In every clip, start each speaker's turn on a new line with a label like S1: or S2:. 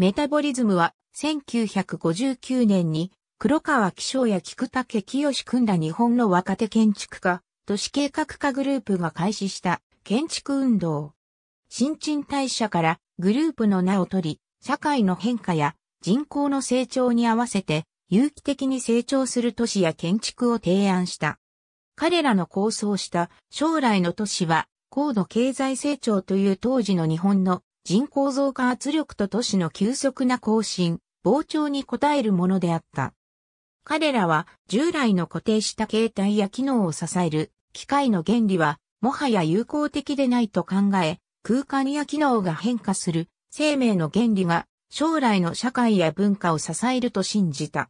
S1: メタボリズムは1959年に黒川紀章や菊竹清組んだ日本の若手建築家、都市計画家グループが開始した建築運動。新陳代謝からグループの名を取り、社会の変化や人口の成長に合わせて有機的に成長する都市や建築を提案した。彼らの構想した将来の都市は高度経済成長という当時の日本の人口増加圧力と都市の急速な更新、膨張に応えるものであった。彼らは従来の固定した形態や機能を支える機械の原理はもはや有効的でないと考え、空間や機能が変化する生命の原理が将来の社会や文化を支えると信じた。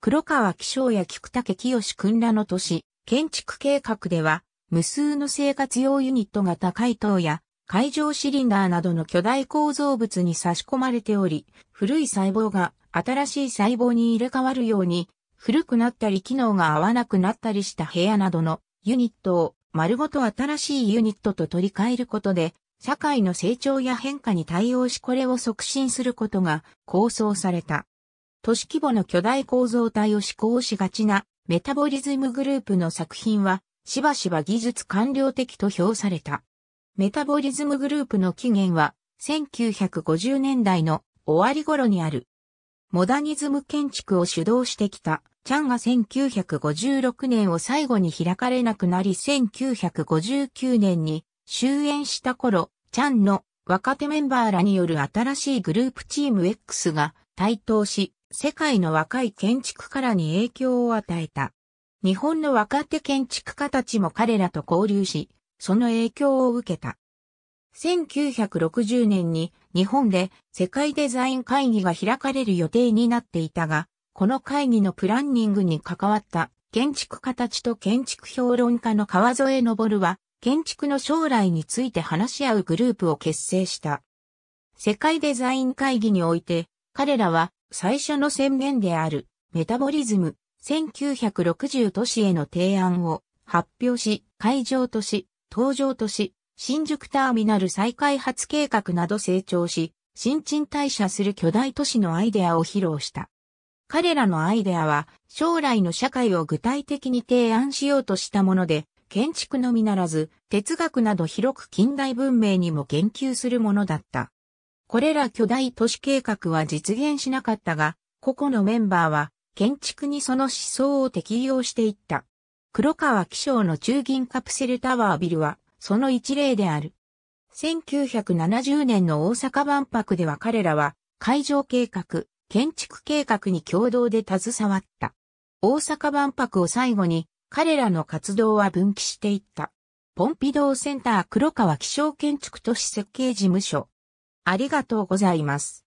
S1: 黒川紀章や菊竹清君らの都市、建築計画では、無数の生活用ユニット型回答や海上シリンダーなどの巨大構造物に差し込まれており、古い細胞が新しい細胞に入れ替わるように、古くなったり機能が合わなくなったりした部屋などのユニットを丸ごと新しいユニットと取り替えることで、社会の成長や変化に対応しこれを促進することが構想された。都市規模の巨大構造体を思考しがちなメタボリズムグループの作品は、しばしば技術官僚的と評された。メタボリズムグループの起源は、1950年代の終わり頃にある。モダニズム建築を主導してきた、チャンが1956年を最後に開かれなくなり1959年に終演した頃、チャンの若手メンバーらによる新しいグループチーム X が台頭し、世界の若い建築家らに影響を与えた。日本の若手建築家たちも彼らと交流し、その影響を受けた。1960年に日本で世界デザイン会議が開かれる予定になっていたが、この会議のプランニングに関わった建築家たちと建築評論家の川添昇は、建築の将来について話し合うグループを結成した。世界デザイン会議において、彼らは最初の宣言であるメタボリズム1960都市への提案を発表し、会場とし、登場都市、新宿ターミナル再開発計画など成長し、新陳代謝する巨大都市のアイデアを披露した。彼らのアイデアは将来の社会を具体的に提案しようとしたもので、建築のみならず、哲学など広く近代文明にも言及するものだった。これら巨大都市計画は実現しなかったが、個々のメンバーは建築にその思想を適用していった。黒川気象の中銀カプセルタワービルは、その一例である。1970年の大阪万博では彼らは、会場計画、建築計画に共同で携わった。大阪万博を最後に、彼らの活動は分岐していった。ポンピドーセンター黒川気象建築都市設計事務所。ありがとうございます。